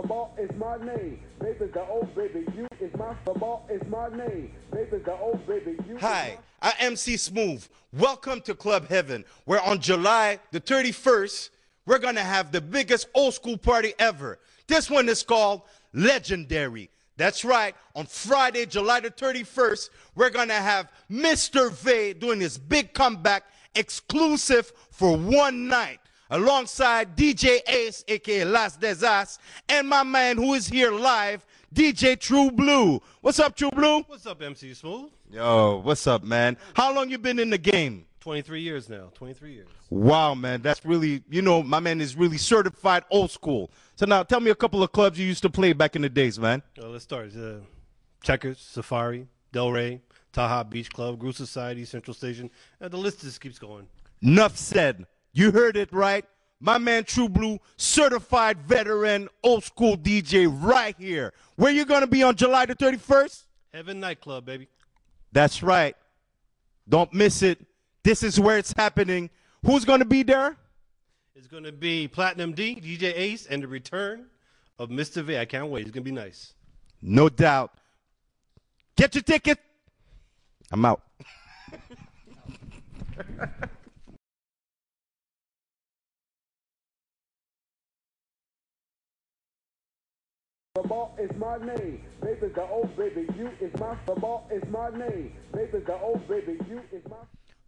the ball is my name. Baby, the old baby, you is my the ball is my name. Baby, the old baby, you. Hi, I'm MC Smooth. Welcome to Club Heaven, where on July the 31st, we're gonna have the biggest old school party ever. This one is called Legendary. That's right. On Friday, July the 31st, we're going to have Mr. V doing his big comeback exclusive for one night alongside DJ Ace, aka Las Desas, and my man who is here live, DJ True Blue. What's up, True Blue? What's up, MC Smooth? Yo, what's up, man? How long you been in the game? 23 years now. 23 years. Wow, man. That's really, you know, my man is really certified old school. So now tell me a couple of clubs you used to play back in the days, man. Well, let's start. Uh, Checkers, Safari, Del Rey, Taha Beach Club, Group Society, Central Station. Uh, the list just keeps going. Nuff said. You heard it right. My man True Blue, certified veteran, old school DJ right here. Where you going to be on July the 31st? Heaven Nightclub, baby. That's right. Don't miss it. This is where it's happening. Who's going to be there? It's going to be Platinum D, DJ Ace, and the return of Mr. V. I can't wait. It's going to be nice. No doubt. Get your ticket. I'm out.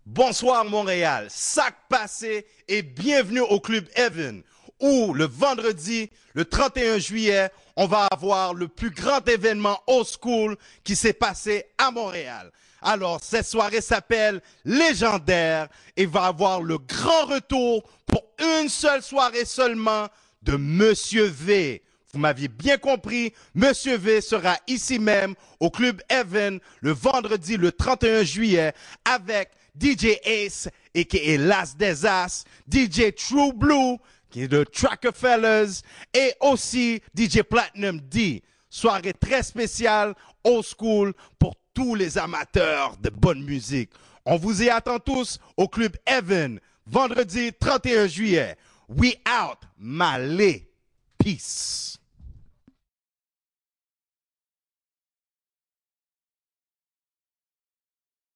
Bonsoir Montréal, sac passé et bienvenue au club Evan où le vendredi, le 31 juillet, on va avoir le plus grand événement au school qui s'est passé à Montréal. Alors, cette soirée s'appelle Légendaire et va avoir le grand retour pour une seule soirée seulement de Monsieur V vous m'aviez bien compris, Monsieur V sera ici même au Club Heaven le vendredi le 31 juillet avec DJ Ace et qui est l'As des As, DJ True Blue qui est de Tracker Fellas et aussi DJ Platinum D. Soirée très spéciale, old school pour tous les amateurs de bonne musique. On vous y attend tous au Club Heaven vendredi 31 juillet. We out, Malé. Peace.